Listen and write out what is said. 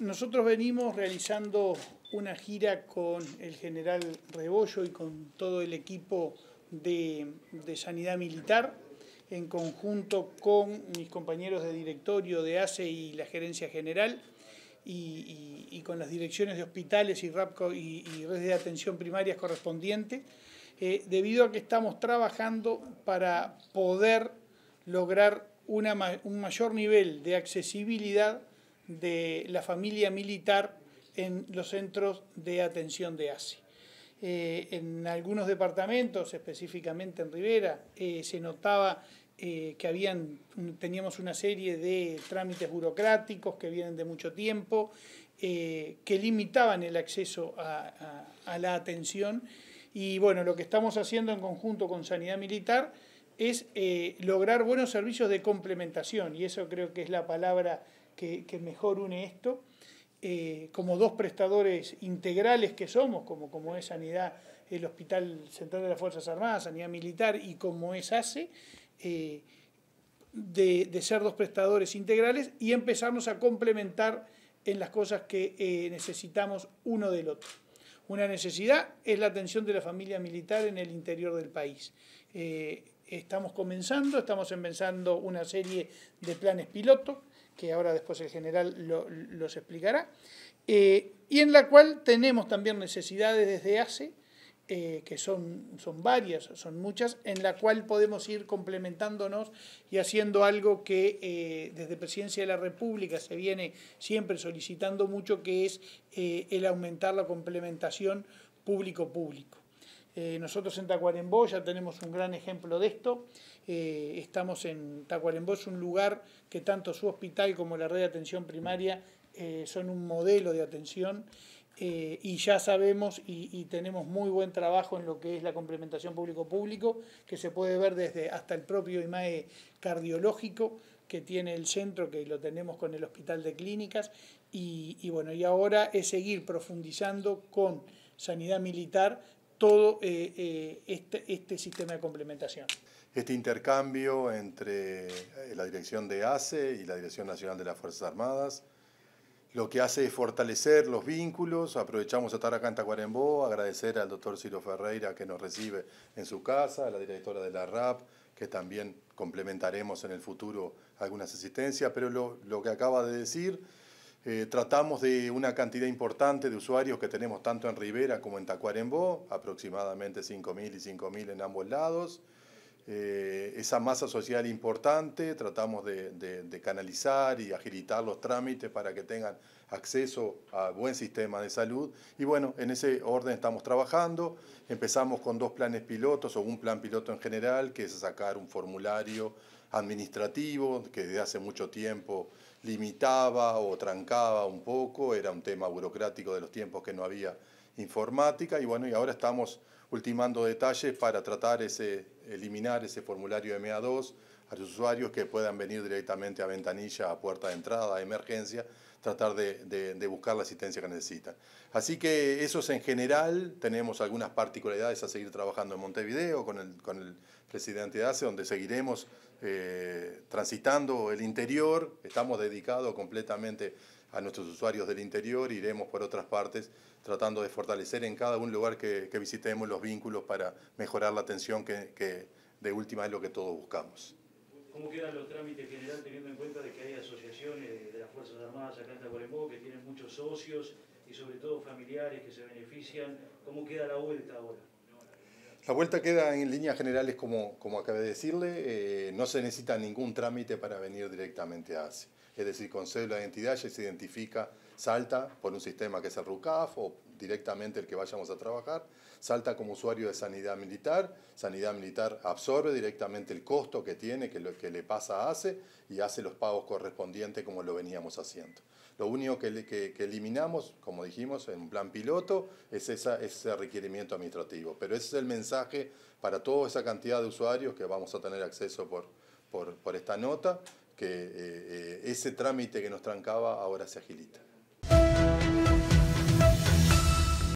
nosotros venimos realizando una gira con el general Rebollo y con todo el equipo de, Sanidad Militar, en conjunto con mis compañeros de directorio de ACE y la Gerencia General, y, con las direcciones de hospitales y, RAPCO y, redes de atención primarias correspondientes, eh, debido a que estamos trabajando para poder lograr un mayor nivel de accesibilidad de la familia militar en los centros de atención de ASI. Eh, en algunos departamentos, específicamente en Rivera, eh, se notaba eh, que habían, teníamos una serie de trámites burocráticos que vienen de mucho tiempo, que limitaban el acceso a, la atención. Y bueno, lo que estamos haciendo en conjunto con Sanidad Militar es lograr buenos servicios de complementación, y eso creo que es la palabra que, mejor une esto, eh, como dos prestadores integrales que somos, como, como es Sanidad, el Hospital Central de las Fuerzas Armadas, Sanidad Militar y como es ACE, eh, de, de, ser dos prestadores integrales y empezarnos a complementar en las cosas que eh, necesitamos uno del otro. Una necesidad es la atención de la familia militar en el interior del país. estamos comenzando, estamos empezando una serie de planes piloto que ahora después el general los explicará, eh, y en la cual tenemos también necesidades desde hace, eh, que son, son varias, son muchas, en la cual podemos ir complementándonos y haciendo algo que eh, desde Presidencia de la República se viene siempre solicitando mucho, que es el aumentar la complementación público-público. Eh, nosotros en Tacuarembó ya tenemos un gran ejemplo de esto. Eh, estamos en Tacuarembó, es un lugar que tanto su hospital como la red de atención primaria eh, son un modelo de atención y ya sabemos y, tenemos muy buen trabajo en lo que es la complementación público-público, que se puede ver desde hasta el propio IMAE cardiológico que tiene el centro, que lo tenemos con el hospital de clínicas, y, y bueno, y ahora es seguir profundizando con sanidad militar todo eh, eh, este, este, sistema de complementación. Este intercambio entre eh, la dirección de ACE y la Dirección Nacional de las Fuerzas Armadas lo que hace es fortalecer los vínculos. Aprovechamos a estar acá en Tacuarembó, agradecer al doctor Ciro Ferreira que nos recibe en su casa, a la directora de la RAP, que también complementaremos en el futuro algunas asistencias, pero lo, lo que acaba de decir eh, tratamos de una cantidad importante de usuarios que tenemos tanto en Rivera como en Tacuarembó, aproximadamente 5.000 y 5.000 en ambos lados. Eh, esa masa social importante, tratamos de, de, canalizar y agilitar los trámites para que tengan acceso a buen sistema de salud. Y bueno, en ese orden estamos trabajando. Empezamos con dos planes pilotos o un plan piloto en general, que es sacar un formulario administrativo que desde hace mucho tiempo limitaba o trancaba un poco, era un tema burocrático de los tiempos que no había informática y bueno, y ahora estamos ultimando detalles para tratar ese, eliminar ese formulario MA2 a los usuarios que puedan venir directamente a ventanilla, a puerta de entrada, a emergencia, tratar de, buscar la asistencia que necesitan. Así que eso es en general, tenemos algunas particularidades a seguir trabajando en Montevideo con el, presidente de ACE, donde seguiremos eh, transitando el interior, estamos dedicados completamente a nuestros usuarios del interior, iremos por otras partes tratando de fortalecer en cada un lugar que, visitemos los vínculos para mejorar la atención que, que de última es lo que todos buscamos. ¿Cómo quedan los trámites generales teniendo en cuenta de que hay asociaciones de las Fuerzas Armadas acá en Tacuarembó que tienen muchos socios y sobre todo familiares que se benefician? ¿Cómo queda la vuelta ahora? La vuelta queda en líneas generales, como, como acabé de decirle, eh, no se necesita ningún trámite para venir directamente a Asia. Es decir, con cédula de identidad ya se identifica, salta por un sistema que es el RUCAF o directamente el que vayamos a trabajar, salta como usuario de sanidad militar, sanidad militar absorbe directamente el costo que tiene, que, lo, que le pasa hace y hace los pagos correspondientes como lo veníamos haciendo. Lo único que, eliminamos, como dijimos, en un plan piloto es esa, ese requerimiento administrativo, pero ese es el mensaje para toda esa cantidad de usuarios que vamos a tener acceso por, por, esta nota, que eh, eh, ese trámite que nos trancaba ahora se agilita.